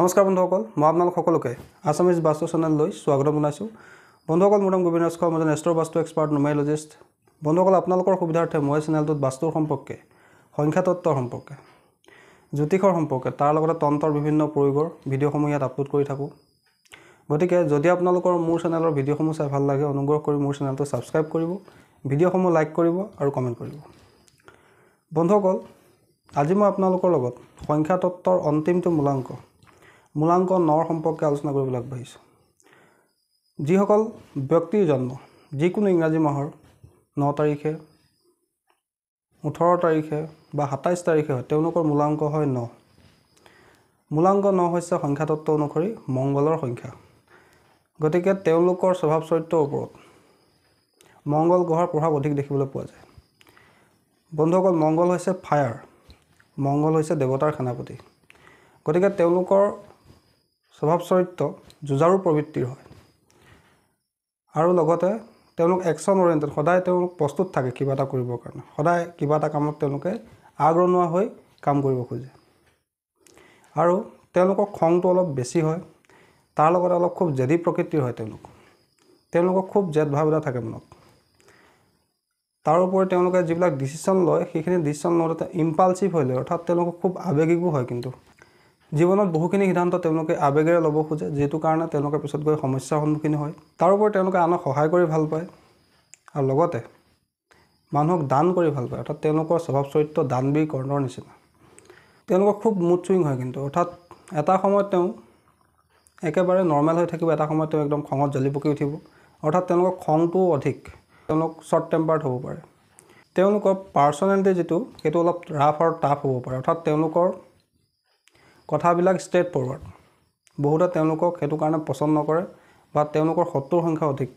নমস্কাৰ বন্ধুসকল মই আপোনালোক সকলোকে আছামিজ বাস্তু চেনেললৈ স্বাগতম জনাইছোঁ বন্ধুসকল মোৰ নাম গোবিন ৰাজখ মই এজন এষ্ট্ৰ বাস্তু এক্সপাৰ্ট নোমাইলজিষ্ট বন্ধুসকল আপোনালোকৰ সুবিধাৰ্থে মই চেনেলটোত বাস্তুৰ সম্পৰ্কে সংখ্যাতত্বৰ সম্পৰ্কে জ্যোতিষৰ সম্পৰ্কে তাৰ লগতে তন্ত্ৰৰ বিভিন্ন প্ৰয়োগৰ ভিডিঅ'সমূহ ইয়াত আপলোড কৰি থাকোঁ গতিকে যদি আপোনালোকৰ মোৰ চেনেলৰ ভিডিঅ'সমূহ চাই ভাল লাগে অনুগ্ৰহ কৰি মোৰ চেনেলটো ছাবস্ক্ৰাইব কৰিব ভিডিঅ'সমূহ লাইক কৰিব আৰু কমেণ্ট কৰিব বন্ধুসকল আজি মই আপোনালোকৰ লগত সংখ্যাতত্বৰ অন্তিমটো মূলাংক মূলাংক নৰ সম্পৰ্কে আলোচনা কৰিবলৈ আগবাঢ়িছোঁ যিসকল ব্যক্তিৰ জন্ম যিকোনো ইংৰাজী মাহৰ ন তাৰিখে ওঠৰ তাৰিখে বা সাতাইছ তাৰিখে হয় তেওঁলোকৰ মূলাংক হয় ন মূলাংক ন হৈছে সংখ্যাতত্ব অনুসৰি মংগলৰ সংখ্যা গতিকে তেওঁলোকৰ স্বভাৱ চৰিত্ৰৰ ওপৰত মংগল গ্ৰহৰ প্ৰভাৱ অধিক দেখিবলৈ পোৱা যায় বন্ধুসকল মংগল হৈছে ফায়াৰ মংগল হৈছে দেৱতাৰ সেনাপতি গতিকে তেওঁলোকৰ স্বভাৱ চৰিত্ৰ যুঁজাৰু প্ৰবৃত্তিৰ হয় আৰু লগতে তেওঁলোক একশ্যন অৰিয়েণ্টেড সদায় তেওঁলোক প্ৰস্তুত থাকে কিবা এটা কৰিবৰ কাৰণে সদায় কিবা এটা কামত তেওঁলোকে আগৰণুৱা হৈ কাম কৰিব খোজে আৰু তেওঁলোকৰ খংটো অলপ বেছি হয় তাৰ লগতে অলপ খুব জেদি প্ৰকৃতিৰ হয় তেওঁলোক তেওঁলোকৰ খুব জেদ ভাৱ এটা থাকে মনত তাৰোপৰি তেওঁলোকে যিবিলাক ডিচিশ্যন লয় সেইখিনি ডিচিশ্যন লওঁতে ইম্পালচিভ হৈ লয় অৰ্থাৎ তেওঁলোকৰ খুব আৱেগিকো হয় কিন্তু জীৱনত বহুখিনি সিদ্ধান্ত তেওঁলোকে আৱেগেৰে ল'ব খোজে যিটো কাৰণে তেওঁলোকে পিছত গৈ সমস্যাৰ সন্মুখীন হয় তাৰ উপৰি তেওঁলোকে আনক সহায় কৰি ভাল পায় আৰু লগতে মানুহক দান কৰি ভাল পায় অৰ্থাৎ তেওঁলোকৰ স্বভাৱ চৰিত্ৰ দানবীৰ কৰ্ণৰ নিচিনা তেওঁলোকৰ খুব মুড চুইং হয় কিন্তু অৰ্থাৎ এটা সময়ত তেওঁ একেবাৰে নৰ্মেল হৈ থাকিব এটা সময়ত তেওঁ একদম খঙত জ্বলি পকি উঠিব অৰ্থাৎ তেওঁলোকৰ খংটোও অধিক তেওঁলোক শ্বৰ্ট টেম্পাৰ্ড হ'ব পাৰে তেওঁলোকৰ পাৰ্চনেলিটি যিটো সেইটো অলপ ৰাফ আৰু টাফ হ'ব পাৰে অৰ্থাৎ তেওঁলোকৰ কথাবিলাক ষ্ট্ৰেট ফৰৱাৰ্ড বহুতে তেওঁলোকক সেইটো কাৰণে পচন্দ নকৰে বা তেওঁলোকৰ শত্ৰুৰ সংখ্যা অধিক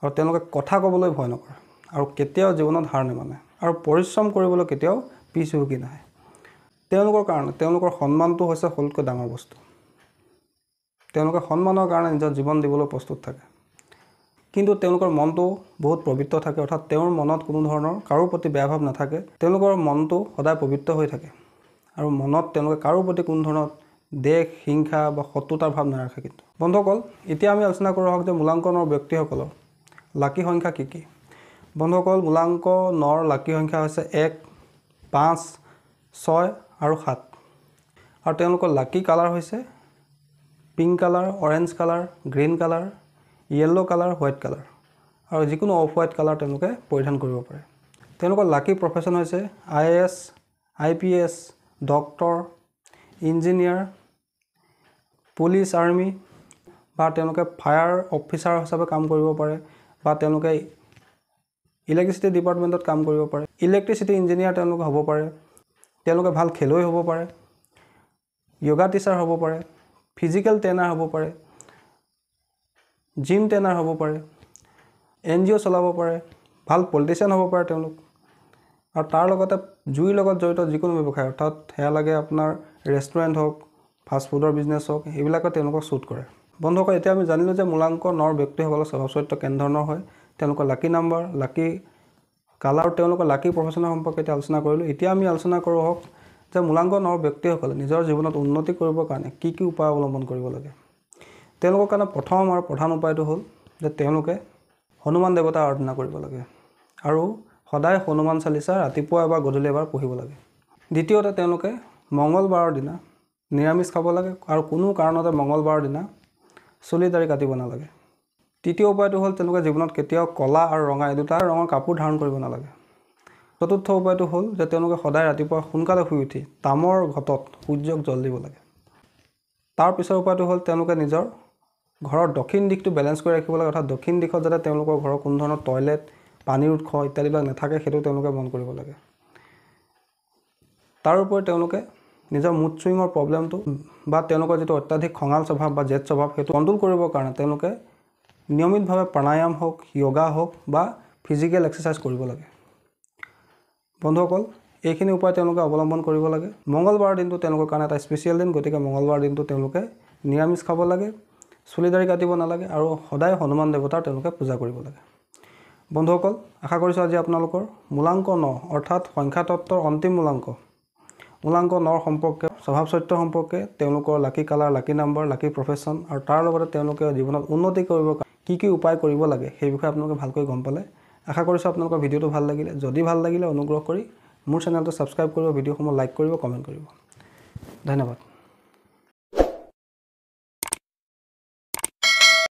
আৰু তেওঁলোকে কথা ক'বলৈ ভয় নকৰে আৰু কেতিয়াও জীৱনত হাৰ নেমানে আৰু পৰিশ্ৰম কৰিবলৈ কেতিয়াও পিছহুকি নাহে তেওঁলোকৰ কাৰণে তেওঁলোকৰ সন্মানটো হৈছে সকলোতকৈ ডাঙৰ বস্তু তেওঁলোকে সন্মানৰ কাৰণে নিজৰ জীৱন দিবলৈ প্ৰস্তুত থাকে কিন্তু তেওঁলোকৰ মনটো বহুত পবিত্ৰ থাকে অৰ্থাৎ তেওঁৰ মনত কোনো ধৰণৰ কাৰো প্ৰতি বেয়া ভাৱ নাথাকে তেওঁলোকৰ মনটো সদায় পবিত্ৰ হৈ থাকে আৰু মনত তেওঁলোকে কাৰো প্ৰতি কোনো ধৰণৰ দেশ হিংসা বা শত্ৰুতাৰ ভাৱ নাৰাখে কিন্তু বন্ধুসকল এতিয়া আমি আলোচনা কৰোঁ আহক যে মূলাংকনৰ ব্যক্তিসকলৰ লাকি সংখ্যা কি কি বন্ধুসকল মূলাংকনৰ লাকী সংখ্যা হৈছে এক পাঁচ ছয় আৰু সাত আৰু তেওঁলোকৰ লাকি কালাৰ হৈছে pink colour orange colour green colour yellow' colour white colour আৰু যিকোনো অফ হোৱাইট কালাৰ তেওঁলোকে পৰিধান কৰিব পাৰে তেওঁলোকৰ লাকি প্ৰফেশ্যন হৈছে I A S I P S doctor engineer police army বা তেওঁলোকে ফায়াৰ অফিচাৰ হিচাপে কাম কৰিব পাৰে বা তেওঁলোকে ইলেক্ট্ৰিচিটি ডিপাৰ্টমেণ্টত কাম কৰিব পাৰে ইলেক্ট্ৰিচিটি ইঞ্জিনিয়াৰ তেওঁলোকে হ'ব পাৰে তেওঁলোকে ভাল খেলুৱৈ হ'ব পাৰে য়োগা টিচাৰ হ'ব পাৰে ফিজিকেল ট্ৰেইনাৰ হ'ব পাৰে জিম ট্ৰেইনাৰ হ'ব পাৰে এন জি অ' চলাব পাৰে ভাল পলিটিচিয়ান হ'ব পাৰে তেওঁলোক আৰু তাৰ লগতে জুইৰ লগত জড়িত যিকোনো ব্যৱসায় অৰ্থাৎ সেয়া লাগে আপোনাৰ ৰেষ্টুৰেণ্ট হওক ফাষ্টফুডৰ বিজনেছ হওক সেইবিলাকে তেওঁলোকক শ্বুট কৰে বন্ধুসকল এতিয়া আমি জানিলোঁ যে মূলাংক নৰ ব্যক্তিসকলৰ স্বভাৱ চৰিত্ৰ কেনেধৰণৰ হয় তেওঁলোকৰ লাকি নাম্বাৰ লাকি কালাৰ তেওঁলোকৰ লাকি প্ৰফেশ্যনৰ সম্পৰ্কে এতিয়া আলোচনা কৰিলোঁ এতিয়া আমি আলোচনা কৰোঁ হওক যে মূলাংক নৰ ব্যক্তিসকলে নিজৰ জীৱনত উন্নতি কৰিবৰ কাৰণে কি কি উপায় অৱলম্বন কৰিব লাগে তেওঁলোকৰ কাৰণে প্ৰথম আৰু প্ৰধান উপায়টো হ'ল যে তেওঁলোকে হনুমান দেৱতা আৰাধনা কৰিব লাগে আৰু সদায় হনুমান চালিচা ৰাতিপুৱা এবাৰ গধূলি এবাৰ পঢ়িব লাগে দ্বিতীয়তে তেওঁলোকে মঙলবাৰৰ দিনা নিৰামিষ খাব লাগে আৰু কোনো কাৰণতে মঙলবাৰৰ দিনা চুলি দাড়ি কাটিব নালাগে তৃতীয় উপায়টো হ'ল তেওঁলোকে জীৱনত কেতিয়াও ক'লা আৰু ৰঙা এই দুটা ৰঙৰ কাপোৰ ধাৰণ কৰিব নালাগে চতুৰ্থ উপায়টো হ'ল যে তেওঁলোকে সদায় ৰাতিপুৱা সোনকালে শুই উঠি তামৰ ঘটত সূৰ্যক জল দিব লাগে তাৰ পিছৰ উপায়টো হ'ল তেওঁলোকে নিজৰ ঘৰৰ দক্ষিণ দিশটো বেলেঞ্চ কৰি ৰাখিব লাগে অৰ্থাৎ দক্ষিণ দিশত যাতে তেওঁলোকৰ ঘৰৰ কোনো ধৰণৰ টয়লেট পানীৰ উৎস ইত্যাদিবিলাক নাথাকে সেইটো তেওঁলোকে মন কৰিব লাগে তাৰোপৰি তেওঁলোকে নিজৰ মুড চুইঙৰ প্ৰব্লেমটো বা তেওঁলোকৰ যিটো অত্যাধিক খঙাল স্বভাৱ বা জেদ স্বভাৱ সেইটো কণ্ট্ৰল কৰিবৰ কাৰণে তেওঁলোকে নিয়মিতভাৱে প্ৰাণায়াম হওক য়োগা হওক বা ফিজিকেল এক্সাৰচাইজ কৰিব লাগে বন্ধুসকল এইখিনি উপায় তেওঁলোকে অৱলম্বন কৰিব লাগে মঙলবাৰৰ দিনটো তেওঁলোকৰ কাৰণে এটা স্পেচিয়েল দিন গতিকে মঙলবাৰ দিনটো তেওঁলোকে নিৰামিষ খাব লাগে চুলিদাৰি কাটিব নালাগে আৰু সদায় হনুমান দেৱতাৰ তেওঁলোকে পূজা কৰিব লাগে বন্ধুসকল আশা কৰিছোঁ আজি আপোনালোকৰ মূলাংক ন অৰ্থাৎ সংখ্যাতত্বৰ অন্তিম মূলাংক মূলাংক নৰ সম্পৰ্কে স্বভাৱ চৰিত্ৰ সম্পৰ্কে তেওঁলোকৰ lucky colour lucky number lucky profession আৰু তাৰ লগতে তেওঁলোকে জীৱনত উন্নতি কৰিব কি কি উপায় কৰিব লাগে সেই বিষয়ে আপোনালোকে ভালকৈ গম পালে আশা কৰিছোঁ আপোনালোকৰ ভিডিঅ'টো ভাল লাগিলে যদি ভাল লাগিলে অনুগ্ৰহ কৰি মোৰ চেনেলটো ছাবস্ক্ৰাইব কৰিব ভিডিঅ'সমূহ লাইক কৰিব কমেণ্ট কৰিব ধন্যবাদ